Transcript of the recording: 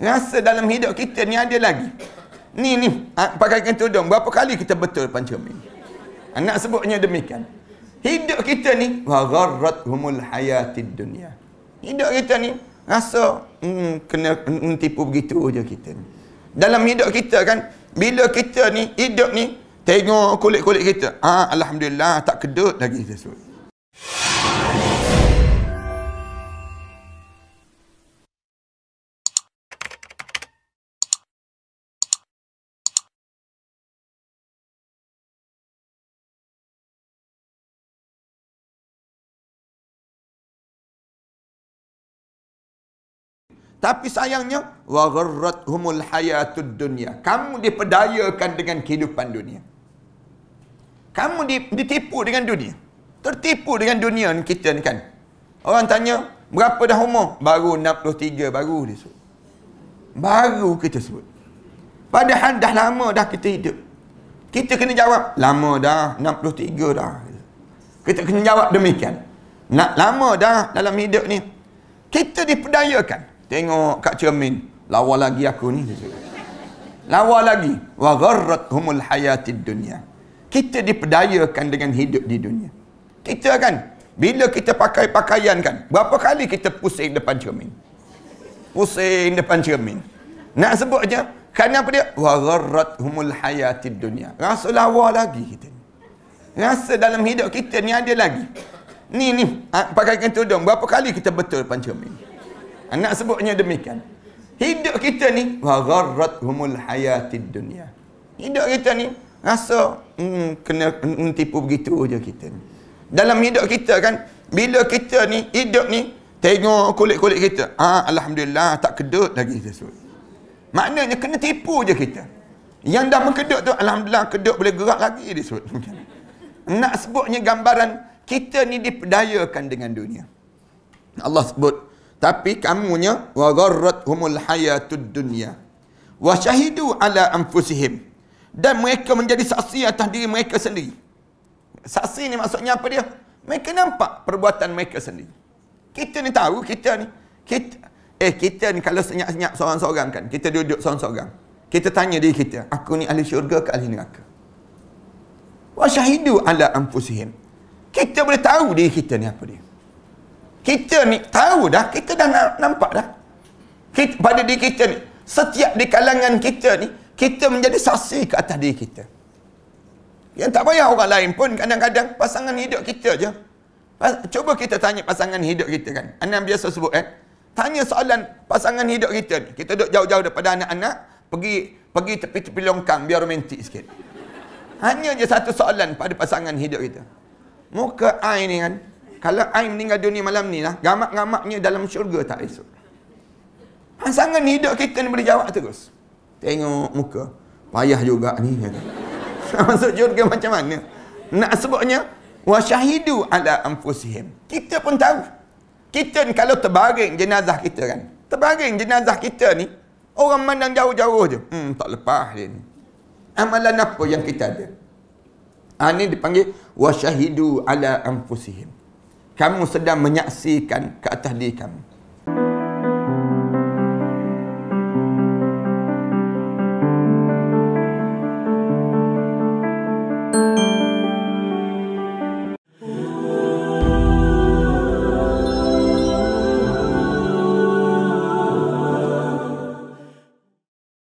rasa dalam hidup kita ni ada lagi. Ni ni, ha, pakai kain tudung. Berapa kali kita betul depan cermin? Anak ha, sebutnya demikian. Hidup kita ni, wagharrat humul hayati dunia. Hidup kita ni, rasa hmm, kena hmm, tipu begitu aja kita ni. Dalam hidup kita kan, bila kita ni, hidup ni, tengok kulit-kulit kita. Ah, ha, Alhamdulillah, tak kedut lagi kita Tapi sayangnya wa ghurratuhumul hayatud dunya. Kamu diperdayakan dengan kehidupan dunia. Kamu ditipu dengan dunia. Tertipu dengan dunia ni kita ni kan. Orang tanya, berapa dah umur? Baru 63 baru dia sebut. Baru kita sebut. Padahal dah lama dah kita hidup. Kita kena jawab, lama dah, 63 dah. Kita kena jawab demikian. Nak lama dah dalam hidup ni. Kita diperdayakan. Tengok kat cermin. Lawa lagi aku ni. Lawa lagi. Wa gharrat humul hayati dunia. Kita diperdayakan dengan hidup di dunia. Kita kan. Bila kita pakai pakaian kan. Berapa kali kita pusing depan cermin. Pusing depan cermin. Nak sebut je. Kenapa dia? Wa gharrat humul hayati dunia. Rasa lawa lagi kita ni. Rasa dalam hidup kita ni ada lagi. Ni ni. Ha, pakaikan tudung. Berapa kali kita betul depan cermin. Anak sebutnya demikian. Hidup kita ni wagharrat humul hayatid dunya. Hidup kita ni rasa hmm, kena tipu begitu je kita ni. Dalam hidup kita kan bila kita ni hidup ni tengok kulit-kulit kita, ah alhamdulillah tak kedut lagi sesuatu. Maknanya kena tipu je kita. Yang dah mengkedut tu alhamdulillah kedut boleh gerak lagi sesuatu. Nak sebutnya gambaran kita ni diperdayakan dengan dunia. Allah sebut tapi kamunya wa humul hayatud dunya wa syahidu ala anfusihim dan mereka menjadi saksi atas diri mereka sendiri saksi ni maksudnya apa dia mereka nampak perbuatan mereka sendiri kita ni tahu kita ni kita eh kita ni kalau senyap-senyap seorang-seorang kan kita duduk seorang-seorang kita tanya diri kita aku ni ahli syurga ke ahli neraka wa syahidu ala anfusihim kita boleh tahu diri kita ni apa dia kita ni tahu dah, kita dah nampak dah. Kita, pada diri kita ni, setiap di kalangan kita ni, kita menjadi saksi ke atas diri kita. Yang tak payah orang lain pun kadang-kadang pasangan hidup kita je. Pas, cuba kita tanya pasangan hidup kita kan. Anak biasa sebut eh Tanya soalan pasangan hidup kita ni. Kita duduk jauh-jauh daripada anak-anak, pergi pergi tepi-tepi longkang biar romantik sikit. Hanya je satu soalan pada pasangan hidup kita. Muka air ni kan, kalau I meninggal dunia malam ni lah, gamak-gamaknya dalam syurga tak esok? Kan sangat ni hidup kita ni boleh jawab terus. Tengok muka. Payah juga ni. Masuk syurga macam mana? Nak sebutnya, wasyahidu ala amfusihim. Kita pun tahu. Kita ni kalau terbaring jenazah kita kan. Terbaring jenazah kita ni, orang mandang jauh-jauh je. Hmm, tak lepas dia ni. Amalan apa yang kita ada? Ha, ni dipanggil, wasyahidu ala amfusihim kamu sedang menyaksikan ke atas diri kamu.